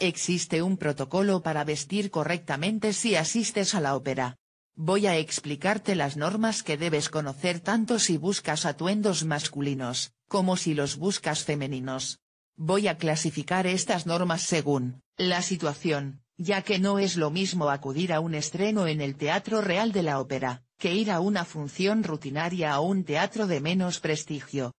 Existe un protocolo para vestir correctamente si asistes a la ópera. Voy a explicarte las normas que debes conocer tanto si buscas atuendos masculinos, como si los buscas femeninos. Voy a clasificar estas normas según, la situación, ya que no es lo mismo acudir a un estreno en el Teatro Real de la Ópera, que ir a una función rutinaria a un teatro de menos prestigio.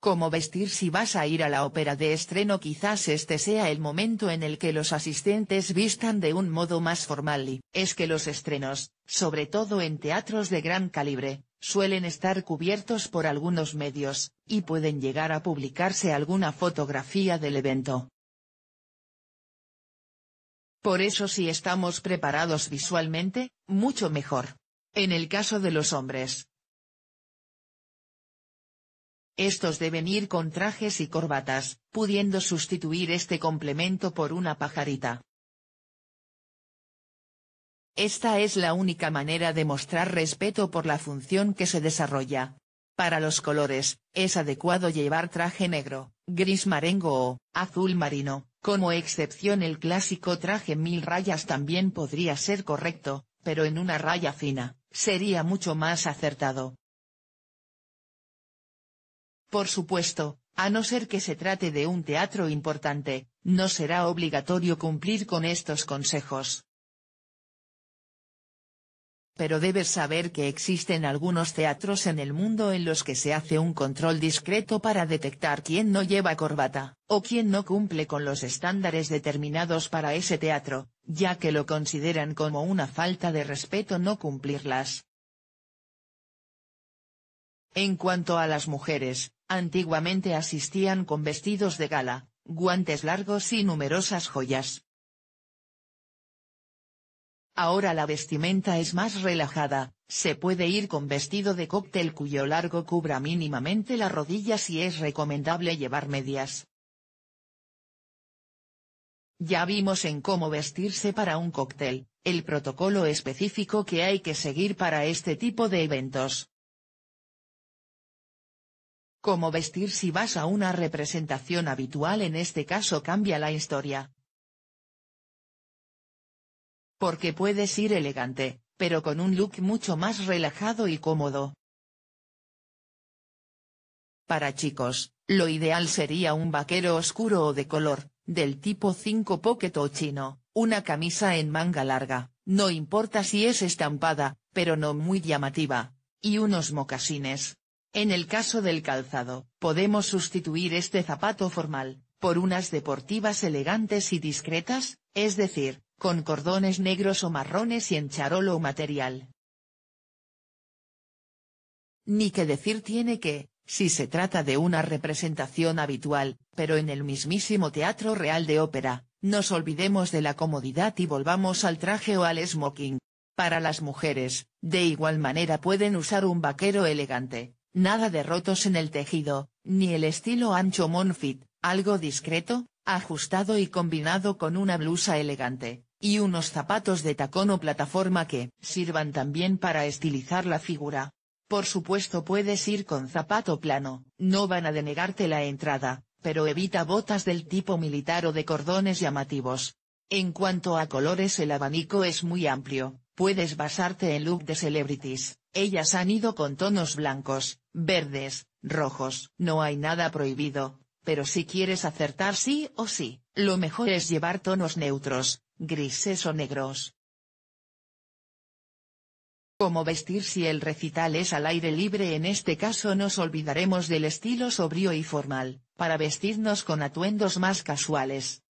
Cómo vestir si vas a ir a la ópera de estreno quizás este sea el momento en el que los asistentes vistan de un modo más formal y es que los estrenos, sobre todo en teatros de gran calibre, suelen estar cubiertos por algunos medios, y pueden llegar a publicarse alguna fotografía del evento. Por eso si estamos preparados visualmente, mucho mejor. En el caso de los hombres, estos deben ir con trajes y corbatas, pudiendo sustituir este complemento por una pajarita. Esta es la única manera de mostrar respeto por la función que se desarrolla. Para los colores, es adecuado llevar traje negro, gris marengo o azul marino, como excepción el clásico traje mil rayas también podría ser correcto, pero en una raya fina, sería mucho más acertado. Por supuesto, a no ser que se trate de un teatro importante, no será obligatorio cumplir con estos consejos. Pero debes saber que existen algunos teatros en el mundo en los que se hace un control discreto para detectar quién no lleva corbata, o quién no cumple con los estándares determinados para ese teatro, ya que lo consideran como una falta de respeto no cumplirlas. En cuanto a las mujeres, antiguamente asistían con vestidos de gala, guantes largos y numerosas joyas. Ahora la vestimenta es más relajada, se puede ir con vestido de cóctel cuyo largo cubra mínimamente las rodillas y es recomendable llevar medias. Ya vimos en cómo vestirse para un cóctel, el protocolo específico que hay que seguir para este tipo de eventos. Cómo vestir si vas a una representación habitual en este caso cambia la historia. Porque puedes ir elegante, pero con un look mucho más relajado y cómodo. Para chicos, lo ideal sería un vaquero oscuro o de color, del tipo 5 pocket o chino, una camisa en manga larga, no importa si es estampada, pero no muy llamativa, y unos mocasines, en el caso del calzado, podemos sustituir este zapato formal, por unas deportivas elegantes y discretas, es decir, con cordones negros o marrones y en charol o material. Ni que decir tiene que, si se trata de una representación habitual, pero en el mismísimo Teatro Real de Ópera, nos olvidemos de la comodidad y volvamos al traje o al smoking. Para las mujeres, de igual manera pueden usar un vaquero elegante, Nada de rotos en el tejido, ni el estilo ancho monfit, algo discreto, ajustado y combinado con una blusa elegante, y unos zapatos de tacón o plataforma que sirvan también para estilizar la figura. Por supuesto puedes ir con zapato plano, no van a denegarte la entrada, pero evita botas del tipo militar o de cordones llamativos. En cuanto a colores el abanico es muy amplio, puedes basarte en look de celebrities, ellas han ido con tonos blancos, verdes, rojos. No hay nada prohibido, pero si quieres acertar sí o sí, lo mejor es llevar tonos neutros, grises o negros. ¿Cómo vestir si el recital es al aire libre? En este caso nos olvidaremos del estilo sobrio y formal, para vestirnos con atuendos más casuales.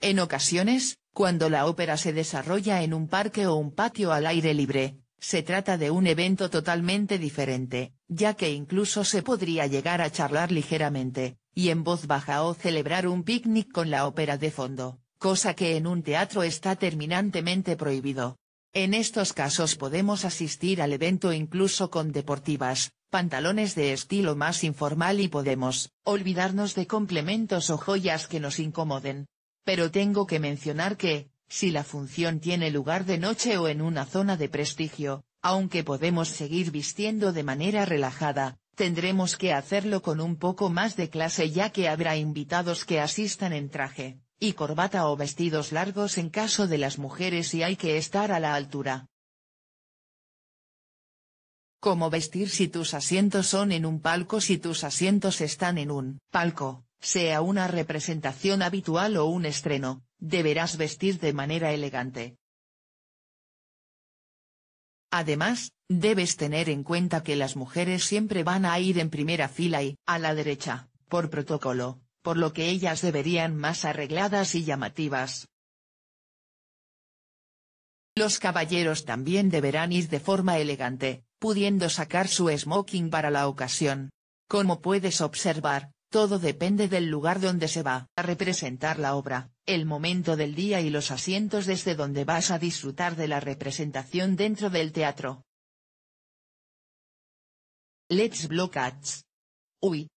En ocasiones, cuando la ópera se desarrolla en un parque o un patio al aire libre, se trata de un evento totalmente diferente, ya que incluso se podría llegar a charlar ligeramente, y en voz baja o celebrar un picnic con la ópera de fondo, cosa que en un teatro está terminantemente prohibido. En estos casos podemos asistir al evento incluso con deportivas, pantalones de estilo más informal y podemos olvidarnos de complementos o joyas que nos incomoden, pero tengo que mencionar que, si la función tiene lugar de noche o en una zona de prestigio, aunque podemos seguir vistiendo de manera relajada, tendremos que hacerlo con un poco más de clase ya que habrá invitados que asistan en traje, y corbata o vestidos largos en caso de las mujeres y hay que estar a la altura. ¿Cómo vestir si tus asientos son en un palco si tus asientos están en un palco? sea una representación habitual o un estreno, deberás vestir de manera elegante. Además, debes tener en cuenta que las mujeres siempre van a ir en primera fila y, a la derecha, por protocolo, por lo que ellas deberían más arregladas y llamativas. Los caballeros también deberán ir de forma elegante, pudiendo sacar su smoking para la ocasión. Como puedes observar, todo depende del lugar donde se va a representar la obra, el momento del día y los asientos desde donde vas a disfrutar de la representación dentro del teatro. Let's block ads. Uy,